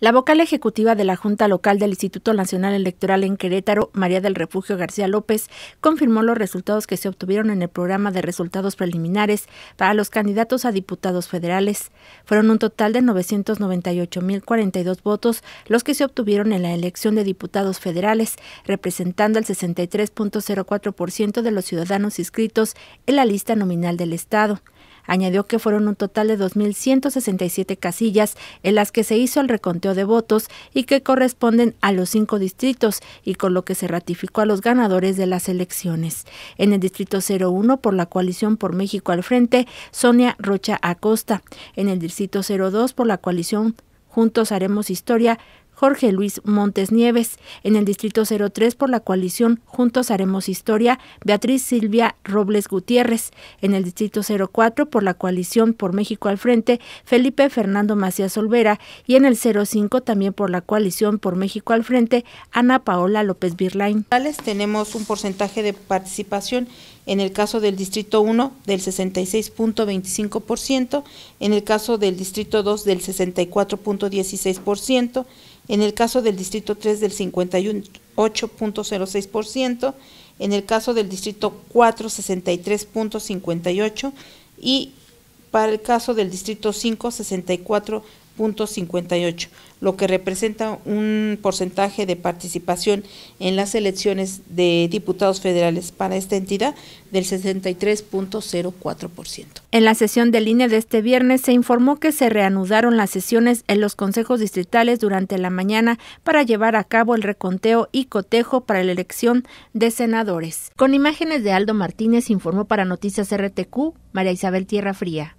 La vocal ejecutiva de la Junta Local del Instituto Nacional Electoral en Querétaro, María del Refugio García López, confirmó los resultados que se obtuvieron en el programa de resultados preliminares para los candidatos a diputados federales. Fueron un total de 998.042 votos los que se obtuvieron en la elección de diputados federales, representando el 63.04% de los ciudadanos inscritos en la lista nominal del Estado. Añadió que fueron un total de 2.167 casillas en las que se hizo el reconteo de votos y que corresponden a los cinco distritos y con lo que se ratificó a los ganadores de las elecciones. En el distrito 01 por la coalición por México al frente, Sonia Rocha Acosta. En el distrito 02 por la coalición Juntos Haremos Historia, Jorge Luis Montes Nieves. En el Distrito 03 por la coalición Juntos Haremos Historia, Beatriz Silvia Robles Gutiérrez. En el Distrito 04 por la coalición Por México al Frente, Felipe Fernando Macías Olvera. Y en el 05 también por la coalición Por México al Frente, Ana Paola López Birlain. Tenemos un porcentaje de participación en el caso del Distrito 1 del 66.25%, en el caso del Distrito 2 del 64.16%, en el caso del Distrito 3 del 58.06%, en el caso del Distrito 4 63.58% y para el caso del Distrito 5 64.58%. 58, lo que representa un porcentaje de participación en las elecciones de diputados federales para esta entidad del 63.04%. En la sesión de línea de este viernes se informó que se reanudaron las sesiones en los consejos distritales durante la mañana para llevar a cabo el reconteo y cotejo para la elección de senadores. Con imágenes de Aldo Martínez informó para Noticias RTQ María Isabel Tierra Fría.